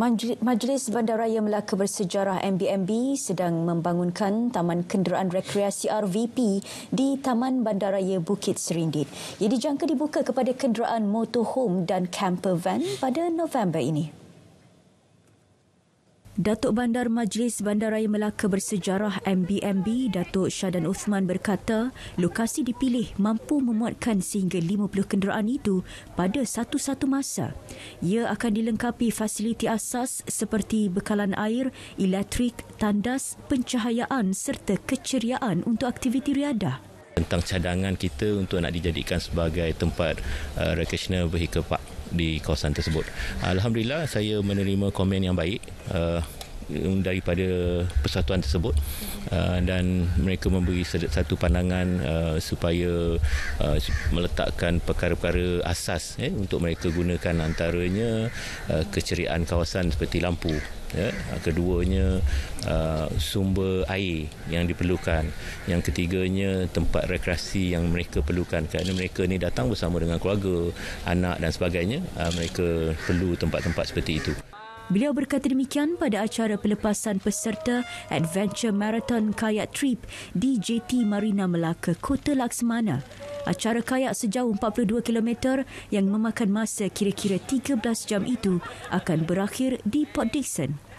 Majlis Bandaraya Melaka Bersejarah MBMB sedang membangunkan Taman Kenderaan Rekreasi RVP di Taman Bandaraya Bukit Serindit. Ia dijangka dibuka kepada kenderaan motorhome dan camper van pada November ini. Datuk Bandar Majlis Bandaraya Melaka Bersejarah MBMB Datuk Syadan Uthman berkata lokasi dipilih mampu memuatkan sehingga 50 kenderaan itu pada satu-satu masa. Ia akan dilengkapi fasiliti asas seperti bekalan air, elektrik, tandas, pencahayaan serta keceriaan untuk aktiviti riadah tentang cadangan kita untuk nak dijadikan sebagai tempat uh, recreational vehicle park di kawasan tersebut. Alhamdulillah saya menerima komen yang baik. Uh, Um, daripada persatuan tersebut uh, dan mereka memberi satu pandangan uh, supaya uh, meletakkan perkara-perkara asas ya, untuk mereka gunakan antaranya keceriaan kawasan seperti lampu ya keduanya uh, sumber air yang diperlukan yang ketiganya tempat rekreasi yang mereka perlukan kerana mereka ni datang bersama dengan keluarga anak dan sebagainya uh, mereka perlu tempat-tempat seperti itu Beliau berkata demikian pada acara pelepasan peserta Adventure Marathon Kayak Trip di JT Marina Melaka, Kota Laksamana. Acara kayak sejauh 42 km yang memakan masa kira-kira 13 jam itu akan berakhir di Port Dickson.